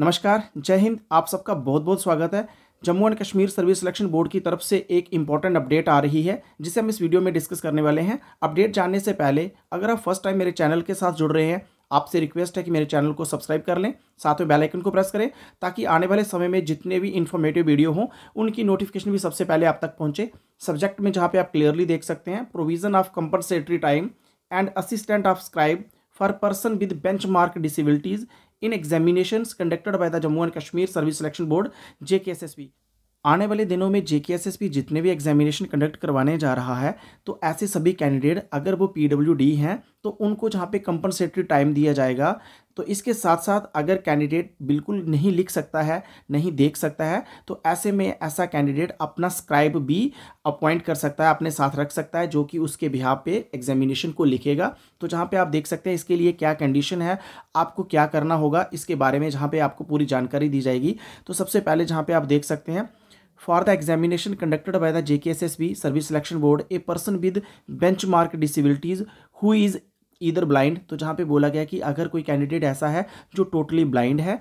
नमस्कार जय हिंद आप सबका बहुत बहुत स्वागत है Jammu and Kashmir service selection board की तरफ से एक इंपॉर्टेंट अपडेट आ रही है जिसे हम इस वीडियो में डिस्कस करने वाले हैं अपडेट जानने से पहले अगर आप फर्स्ट टाइम मेरे चैनल के साथ जुड़ रहे हैं आपसे रिक्वेस्ट है कि मेरे चैनल को सब्सक्राइब कर लें साथ में बेल आइकन को प्रेस करें ताकि आने वाले समय में जितने भी इन्फॉर्मेटिव वीडियो हों उनकी नोटिफिकेशन भी सबसे पहले आप तक पहुँचे सब्जेक्ट में जहाँ पर आप क्लियरली देख सकते हैं provision of compensatory time and assistant of scribe for person with bench mark disabilities in examination conducted by the Jammu and Kashmir service selection board जे आने वाले दिनों में एस एस पी जितने भी एग्जामिनेशन कंडक्ट करवाने जा रहा है तो ऐसे सभी कैंडिडेट अगर वो डी हैं तो उनको जहाँ पे कंपनसेटरी टाइम दिया जाएगा तो इसके साथ साथ अगर कैंडिडेट बिल्कुल नहीं लिख सकता है नहीं देख सकता है तो ऐसे में ऐसा कैंडिडेट अपना स्क्राइब भी अपॉइंट कर सकता है अपने साथ रख सकता है जो कि उसके बिहार पे एग्जामिनेशन को लिखेगा तो जहाँ पे आप देख सकते हैं इसके लिए क्या कंडीशन है आपको क्या करना होगा इसके बारे में जहाँ पर आपको पूरी जानकारी दी जाएगी तो सबसे पहले जहाँ पर आप देख सकते हैं for the J K S S B service selection board a person with bench mark disabilities who is either blind तो जहाँ पे बोला गया कि अगर कोई कैंडिडेट ऐसा है जो टोटली ब्लाइंड है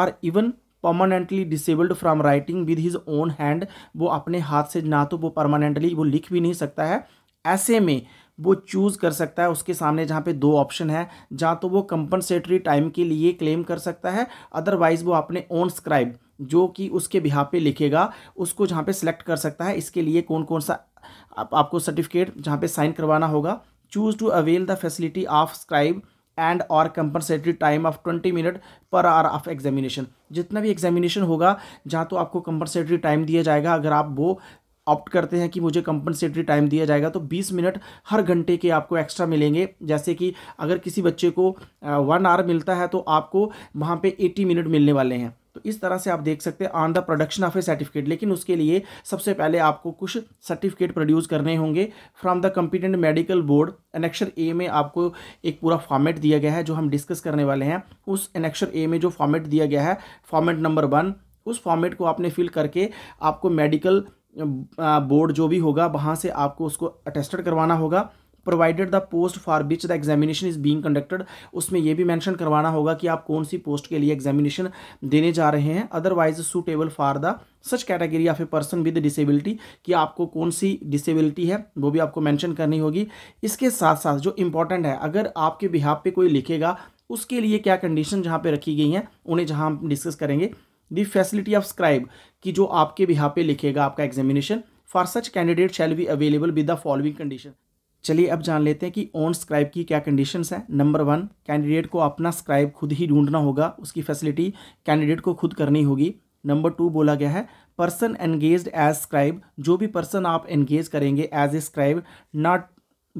or even permanently disabled from writing with his own hand वो अपने हाथ से ना तो वो परमानेंटली वो लिख भी नहीं सकता है ऐसे में वो चूज़ कर सकता है उसके सामने जहाँ पे दो ऑप्शन है जहाँ तो वो कंपनसेटरी टाइम के लिए क्लेम कर सकता है अदरवाइज़ वो अपने ओन स्क्राइब जो कि उसके बिहा पे लिखेगा उसको जहाँ पे सेलेक्ट कर सकता है इसके लिए कौन कौन सा आप, आपको सर्टिफिकेट जहाँ पे साइन करवाना होगा choose to avail the facility of scribe and और compensatory time of twenty minute per hour of examination जितना भी एग्जामिनेशन होगा जहाँ तो आपको कंपनसेटरी टाइम दिया जाएगा अगर आप वो ऑप्ट करते हैं कि मुझे कंपनसेटरी टाइम दिया जाएगा तो 20 मिनट हर घंटे के आपको एक्स्ट्रा मिलेंगे जैसे कि अगर किसी बच्चे को वन आवर मिलता है तो आपको वहाँ पे 80 मिनट मिलने वाले हैं तो इस तरह से आप देख सकते हैं on the production of a certificate लेकिन उसके लिए सबसे पहले आपको कुछ सर्टिफिकेट प्रोड्यूस करने होंगे from the competent medical board annexure A में आपको एक पूरा फॉर्मेट दिया गया है जो हम डिस्कस करने वाले हैं उस एनेक्शर ए में जो फॉर्मेट दिया गया है फॉर्मेट नंबर वन उस फॉर्मेट को आपने फिल करके आपको मेडिकल बोर्ड जो भी होगा वहाँ से आपको उसको अटेस्टेड करवाना होगा provided the post for which the examination is being conducted उसमें यह भी मेंशन करवाना होगा कि आप कौन सी पोस्ट के लिए एग्जामिनेशन देने जा रहे हैं otherwise suitable for the such category of a person with disability कि आपको कौन सी डिसेबिलिटी है वो भी आपको मैंशन करनी होगी इसके साथ साथ जो इंपॉर्टेंट है अगर आपके बिहाब पे कोई लिखेगा उसके लिए क्या कंडीशन जहाँ पे रखी गई हैं उन्हें जहाँ हम डिस्कस करेंगे दी फैसिलिटी ऑफ स्क्राइब कि जो आपके बिहाब पे लिखेगा आपका examination for such candidate shall be available with the following condition चलिए अब जान लेते हैं कि ऑन स्क्राइब की क्या कंडीशंस है नंबर वन कैंडिडेट को अपना स्क्राइब खुद ही ढूंढना होगा उसकी फैसिलिटी कैंडिडेट को खुद करनी होगी नंबर टू बोला गया है पर्सन एंगेज एज स्क्राइब जो भी पर्सन आप एंगेज करेंगे as a scribe not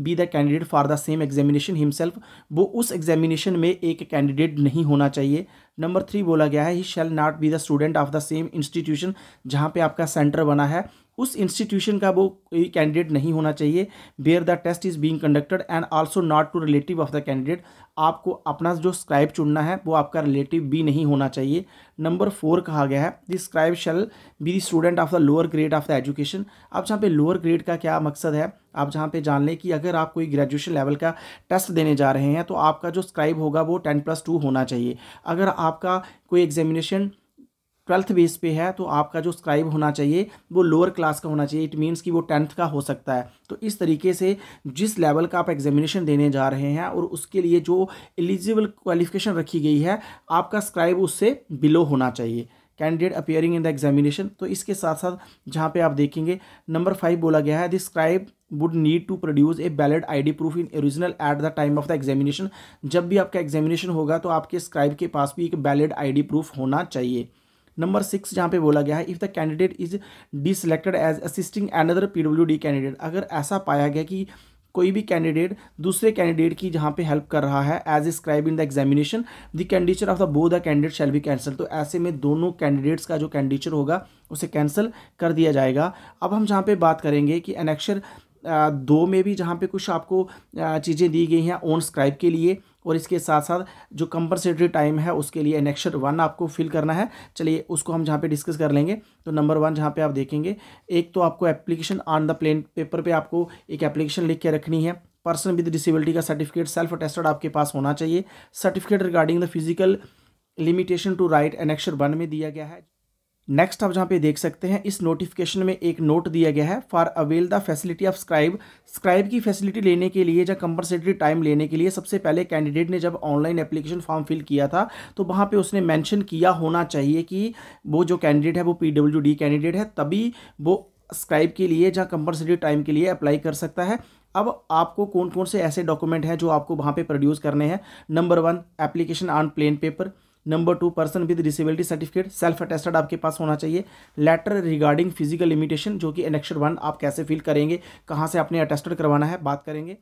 be the candidate for the same examination himself वो उस एग्जामिनेशन में एक कैंडिडेट नहीं होना चाहिए नंबर थ्री बोला गया है he shall not be the student of the same institution जहाँ पे आपका सेंटर बना है उस इंस्टीट्यूशन का वो कैंडिडेट नहीं होना चाहिए where the test is being conducted and also not to relative of the candidate आपको अपना जो स्क्राइब चुनना है वो आपका रिलेटिव भी नहीं होना चाहिए नंबर फोर कहा गया है the scribe shall be the student of the lower grade of the education अब जहाँ पे लोअर ग्रेड का क्या मकसद है आप जहाँ पे जान लें कि अगर आप कोई ग्रेजुएशन लेवल का टेस्ट देने जा रहे हैं तो आपका जो स्क्राइब होगा वो टेन प्लस टू होना चाहिए अगर आपका कोई एग्जामिनेशन ट्वेल्थ बेस पे है तो आपका जो स्क्राइब होना चाहिए वो लोअर क्लास का होना चाहिए इट मीन्स कि वो टेंथ का हो सकता है तो इस तरीके से जिस लेवल का आप एग्जामिनेशन देने जा रहे हैं और उसके लिए जो एलिजिबल क्वालिफिकेशन रखी गई है आपका स्क्राइब उससे बिलो होना चाहिए candidate appearing in the examination तो इसके साथ साथ जहाँ पे आप देखेंगे नंबर फाइव बोला गया है the scribe would need to produce a valid ID proof in original at the time of the examination जब भी आपका एग्जामिनेशन होगा तो आपके स्क्राइब के पास भी एक वैलिड आईडी प्रूफ होना चाहिए नंबर सिक्स जहाँ पे बोला गया है if the candidate is detected as assisting W PWD candidate अगर ऐसा पाया गया कि कोई भी कैंडिडेट दूसरे कैंडिडेट की जहाँ पे हेल्प कर रहा है as scribe in the examination the candidature of the both the candidate shall be cancel तो ऐसे में दोनों कैंडिडेट्स का जो कैंडिचर होगा उसे कैंसिल कर दिया जाएगा अब हम जहाँ पे बात करेंगे कि एनेक्शर दो में भी जहाँ पे कुछ आपको चीज़ें दी गई हैं ओन स्क्राइब के लिए और इसके साथ साथ जो कंपनसेटरी टाइम है उसके लिए एनेक्शन वन आपको फिल करना है चलिए उसको हम जहाँ पे डिस्कस कर लेंगे तो नंबर वन जहाँ पे आप देखेंगे एक तो आपको application on the plain paper पे आपको एक एप्लीकेशन लिख के रखनी है पर्सन विद डिसेबिलिटी का सर्टिफिकेट सेल्फ अटेस्टेड आपके पास होना चाहिए certificate regarding the physical limitation to write annexure one में दिया गया है नेक्स्ट आप जहाँ पे देख सकते हैं इस नोटिफिकेशन में एक नोट दिया गया है for avail the facility of scribe scribe की फैसिलिटी लेने के लिए या कंपनसेटरी टाइम लेने के लिए सबसे पहले कैंडिडेट ने जब ऑनलाइन एप्लीकेशन फॉर्म फिल किया था तो वहाँ पे उसने मेंशन किया होना चाहिए कि वो जो कैंडिडेट है वो पी कैंडिडेट है तभी वो स्क्राइब के लिए या कंपनसेटरी टाइम के लिए अप्लाई कर सकता है अब आपको कौन कौन से ऐसे डॉक्यूमेंट हैं जो आपको वहाँ पर प्रोड्यूस करने हैं number one application on plain paper number two person with disability certificate self attested आपके पास होना चाहिए लेटर रिगार्डिंग फिजिकल लिमिटेशन जो कि एनेक्शन वन आप कैसे फिल करेंगे कहाँ से आपने अटेस्टेड करवाना है बात करेंगे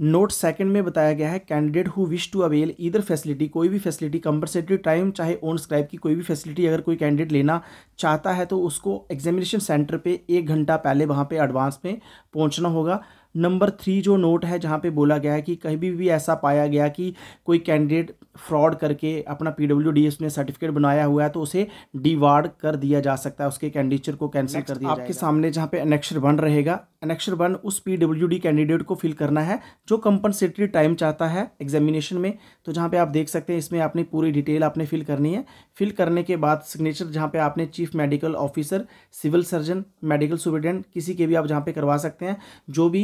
नोट सेकंड में बताया गया है candidate who wish to avail either facility कोई भी फैसिलिटी कंपलसरी टाइम चाहे ओन स्क्राइब की कोई भी फैसिलिटी अगर कोई कैंडिडेट लेना चाहता है तो उसको एग्जामिनेशन सेंटर पे एक घंटा पहले वहाँ पे एडवांस में पहुँचना होगा नंबर थ्री जो नोट है जहाँ पे बोला गया है कि कहीं भी ऐसा पाया गया कि कोई कैंडिडेट फ्रॉड करके अपना पी डब्ल्यू डी उसने सर्टिफिकेट बनाया हुआ है तो उसे डिवार्ड कर दिया जा सकता है उसके कैंडिडेचर को कैंसिल कर दिया आपके सामने जहाँ पे अनेक्शर वन रहेगा एनेक्शन वन उस पीडब्ल्यूडी कैंडिडेट को फिल करना है जो कंपनसेटरी टाइम चाहता है एग्जामिनेशन में तो जहाँ पे आप देख सकते हैं इसमें आपने पूरी डिटेल आपने फिल करनी है फिल करने के बाद सिग्नेचर जहाँ पे आपने chief medical officer civil surgeon medical superintendent किसी के भी आप जहाँ पे करवा सकते हैं जो भी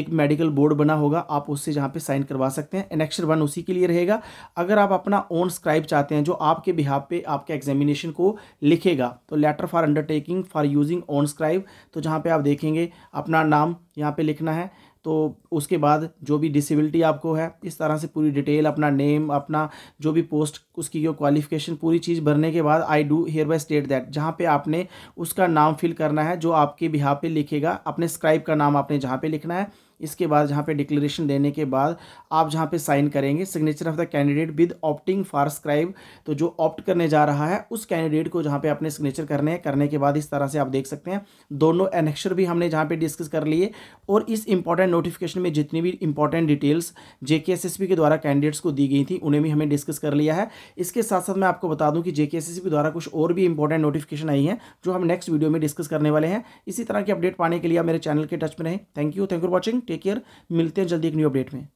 एक मेडिकल बोर्ड बना होगा आप उससे जहाँ पे साइन करवा सकते हैं एनेक्शन वन उसी के लिए रहेगा अगर आप अपना ओन स्क्राइब चाहते हैं जो आपके बिहाब पे आपके एग्जामिनेशन को लिखेगा तो letter for undertaking for using on scribe तो जहाँ पर आप देखेंगे आप अपना नाम यहाँ पे लिखना है तो उसके बाद जो भी डिसेबिलिटी आपको है इस तरह से पूरी डिटेल अपना नेम अपना जो भी पोस्ट उसकी जो क्वालिफिकेशन पूरी चीज़ भरने के बाद I do hereby state that जहाँ पे आपने उसका नाम फिल करना है जो आपके बिहा पे लिखेगा अपने स्क्राइब का नाम आपने जहाँ पे लिखना है इसके बाद जहाँ पे डिक्लेरेशन देने के बाद आप जहाँ पे साइन करेंगे signature of the candidate with opting for scribe तो जो ऑप्ट करने जा रहा है उस कैंडिडेट को जहाँ पे अपने सिग्नेचर करने हैं करने के बाद इस तरह से आप देख सकते हैं दोनों एनेक्शर भी हमने जहाँ पे डिस्कस कर लिए और इस इंपॉर्टेंट नोटिफिकेशन में जितनी भी इंपॉर्टेंट डिटेल्स जे के द्वारा कैंडिडेट्स को दी गई थी उन्हें भी हमें डिस्कस कर लिया है इसके साथ साथ मैं आपको बता दूँ कि जे द्वारा कुछ और भी इंपॉर्टेंट नोटिफिकेशन आई हैं जो हम नेक्स्ट वीडियो में डिस्कस करने वाले हैं इसी तरह की अपडेट पाने के लिए आप मेरे चैनल के टच में रहें thank you thank you for watching take care मिलते हैं जल्दी एक न्यू अपडेट में